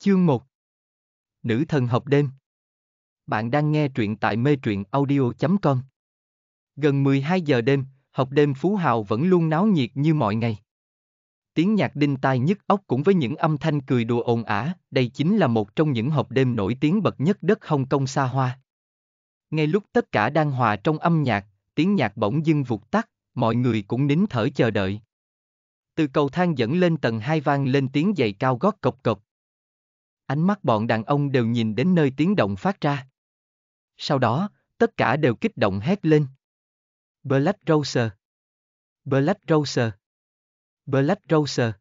Chương 1 Nữ thần học đêm Bạn đang nghe truyện tại mê truyện audio.com Gần 12 giờ đêm, học đêm Phú Hào vẫn luôn náo nhiệt như mọi ngày. Tiếng nhạc đinh tai nhức ốc cũng với những âm thanh cười đùa ồn ả, đây chính là một trong những học đêm nổi tiếng bậc nhất đất Hồng Kông xa hoa. Ngay lúc tất cả đang hòa trong âm nhạc, tiếng nhạc bỗng dưng vụt tắt, mọi người cũng nín thở chờ đợi. Từ cầu thang dẫn lên tầng hai vang lên tiếng giày cao gót cộc cộc, ánh mắt bọn đàn ông đều nhìn đến nơi tiếng động phát ra. Sau đó, tất cả đều kích động hét lên. Black Rose. Black Rose. Black Rose.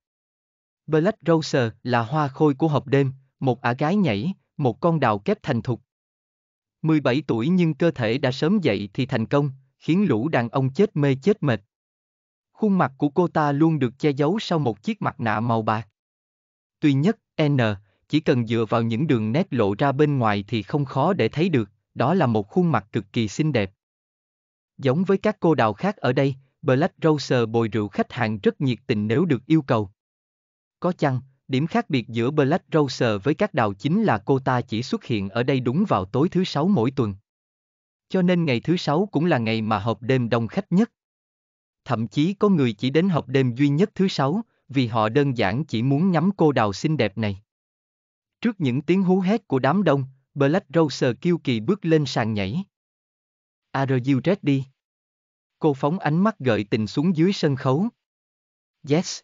Black Rose là hoa khôi của hộp đêm, một ả gái nhảy, một con đào kép thành thục. 17 tuổi nhưng cơ thể đã sớm dậy thì thành công, khiến lũ đàn ông chết mê chết mệt. Khuôn mặt của cô ta luôn được che giấu sau một chiếc mặt nạ màu bạc. Tuy nhất, N, chỉ cần dựa vào những đường nét lộ ra bên ngoài thì không khó để thấy được, đó là một khuôn mặt cực kỳ xinh đẹp. Giống với các cô đào khác ở đây, Black Rose bồi rượu khách hàng rất nhiệt tình nếu được yêu cầu. Có chăng, điểm khác biệt giữa Black Rose với các đào chính là cô ta chỉ xuất hiện ở đây đúng vào tối thứ sáu mỗi tuần. Cho nên ngày thứ sáu cũng là ngày mà hộp đêm đông khách nhất. Thậm chí có người chỉ đến họp đêm duy nhất thứ sáu, vì họ đơn giản chỉ muốn nhắm cô đào xinh đẹp này. Trước những tiếng hú hét của đám đông, Black Rose kiêu kỳ bước lên sàn nhảy. Are you ready? Cô phóng ánh mắt gợi tình xuống dưới sân khấu. Yes.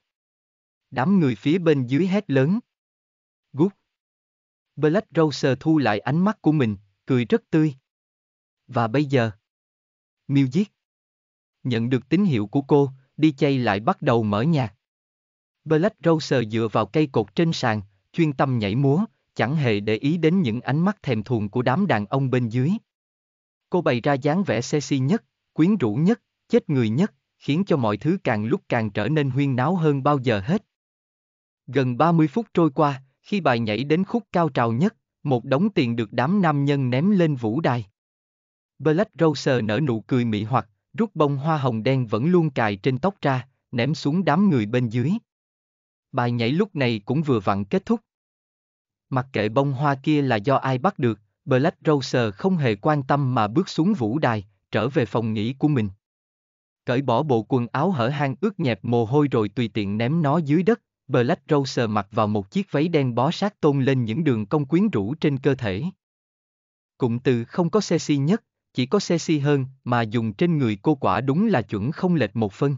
Đám người phía bên dưới hét lớn. Good. Black Rose thu lại ánh mắt của mình, cười rất tươi. Và bây giờ? Music. Nhận được tín hiệu của cô, DJ lại bắt đầu mở nhạc. Black Rose dựa vào cây cột trên sàn, chuyên tâm nhảy múa, chẳng hề để ý đến những ánh mắt thèm thuồng của đám đàn ông bên dưới. Cô bày ra dáng vẻ sexy nhất, quyến rũ nhất, chết người nhất, khiến cho mọi thứ càng lúc càng trở nên huyên náo hơn bao giờ hết. Gần 30 phút trôi qua, khi bài nhảy đến khúc cao trào nhất, một đống tiền được đám nam nhân ném lên vũ đài. Black Rose nở nụ cười mị hoặc, rút bông hoa hồng đen vẫn luôn cài trên tóc ra, ném xuống đám người bên dưới bài nhảy lúc này cũng vừa vặn kết thúc. Mặc kệ bông hoa kia là do ai bắt được, Black Rose không hề quan tâm mà bước xuống vũ đài, trở về phòng nghỉ của mình. Cởi bỏ bộ quần áo hở hang ướt nhẹp mồ hôi rồi tùy tiện ném nó dưới đất, Black Rose mặc vào một chiếc váy đen bó sát tôn lên những đường cong quyến rũ trên cơ thể. Cụm từ không có sexy nhất, chỉ có sexy hơn mà dùng trên người cô quả đúng là chuẩn không lệch một phân.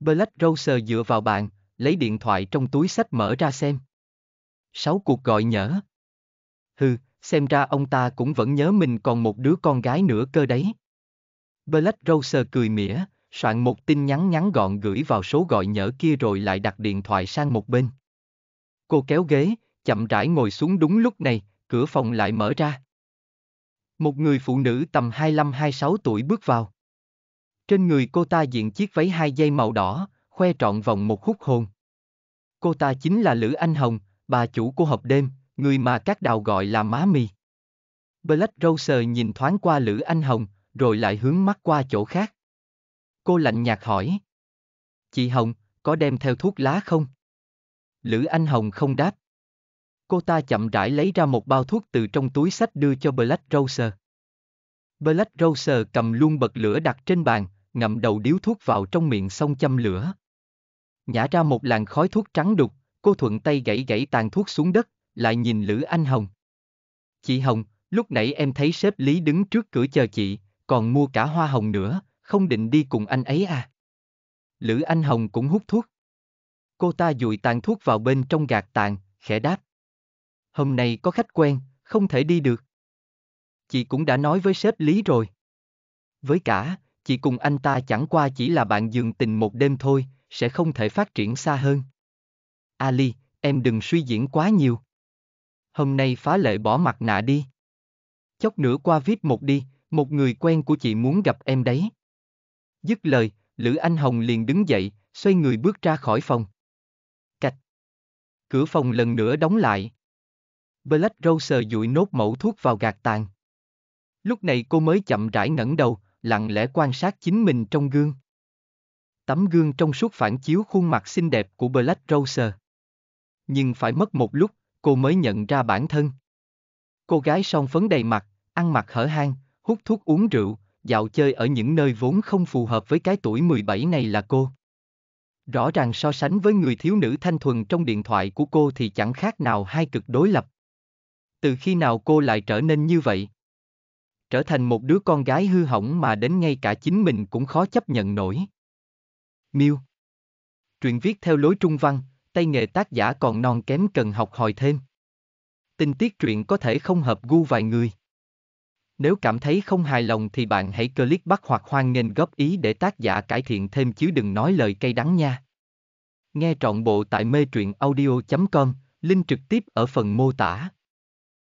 Black Rose dựa vào bạn, lấy điện thoại trong túi sách mở ra xem. Sáu cuộc gọi nhỡ. Hừ, xem ra ông ta cũng vẫn nhớ mình còn một đứa con gái nữa cơ đấy. Black Rose cười mỉa, soạn một tin nhắn ngắn gọn gửi vào số gọi nhỡ kia rồi lại đặt điện thoại sang một bên. Cô kéo ghế, chậm rãi ngồi xuống đúng lúc này, cửa phòng lại mở ra. Một người phụ nữ tầm 25-26 tuổi bước vào. Trên người cô ta diện chiếc váy hai dây màu đỏ, khoe trọn vòng một hút hồn. Cô ta chính là Lữ Anh Hồng, bà chủ của hộp đêm, người mà các đào gọi là má mì. Black Rose nhìn thoáng qua Lữ Anh Hồng, rồi lại hướng mắt qua chỗ khác. Cô lạnh nhạt hỏi. Chị Hồng, có đem theo thuốc lá không? Lữ Anh Hồng không đáp. Cô ta chậm rãi lấy ra một bao thuốc từ trong túi sách đưa cho Black Rose. Black Rose cầm luôn bật lửa đặt trên bàn, ngậm đầu điếu thuốc vào trong miệng xong châm lửa nhả ra một làn khói thuốc trắng đục, cô thuận tay gãy gãy tàn thuốc xuống đất, lại nhìn Lữ Anh Hồng. Chị Hồng, lúc nãy em thấy sếp Lý đứng trước cửa chờ chị, còn mua cả hoa hồng nữa, không định đi cùng anh ấy à? Lữ Anh Hồng cũng hút thuốc. Cô ta dụi tàn thuốc vào bên trong gạt tàn, khẽ đáp. Hôm nay có khách quen, không thể đi được. Chị cũng đã nói với sếp Lý rồi. Với cả, chị cùng anh ta chẳng qua chỉ là bạn giường tình một đêm thôi, sẽ không thể phát triển xa hơn. Ali, em đừng suy diễn quá nhiều. Hôm nay phá lệ bỏ mặt nạ đi. Chốc nữa qua viết một đi, một người quen của chị muốn gặp em đấy. Dứt lời, Lữ Anh Hồng liền đứng dậy, xoay người bước ra khỏi phòng. Cạch. Cửa phòng lần nữa đóng lại. Black Rose dụi nốt mẫu thuốc vào gạt tàn. Lúc này cô mới chậm rãi ngẩng đầu, lặng lẽ quan sát chính mình trong gương tấm gương trong suốt phản chiếu khuôn mặt xinh đẹp của Black Rose. Nhưng phải mất một lúc, cô mới nhận ra bản thân. Cô gái son phấn đầy mặt, ăn mặc hở hang, hút thuốc uống rượu, dạo chơi ở những nơi vốn không phù hợp với cái tuổi 17 này là cô. Rõ ràng so sánh với người thiếu nữ thanh thuần trong điện thoại của cô thì chẳng khác nào hai cực đối lập. Từ khi nào cô lại trở nên như vậy? Trở thành một đứa con gái hư hỏng mà đến ngay cả chính mình cũng khó chấp nhận nổi. Miêu Truyện viết theo lối trung văn, tay nghề tác giả còn non kém cần học hỏi thêm. Tình tiết truyện có thể không hợp gu vài người. Nếu cảm thấy không hài lòng thì bạn hãy click bắt hoặc hoan nghênh góp ý để tác giả cải thiện thêm chứ đừng nói lời cay đắng nha. Nghe trọn bộ tại mê truyện audio.com, link trực tiếp ở phần mô tả.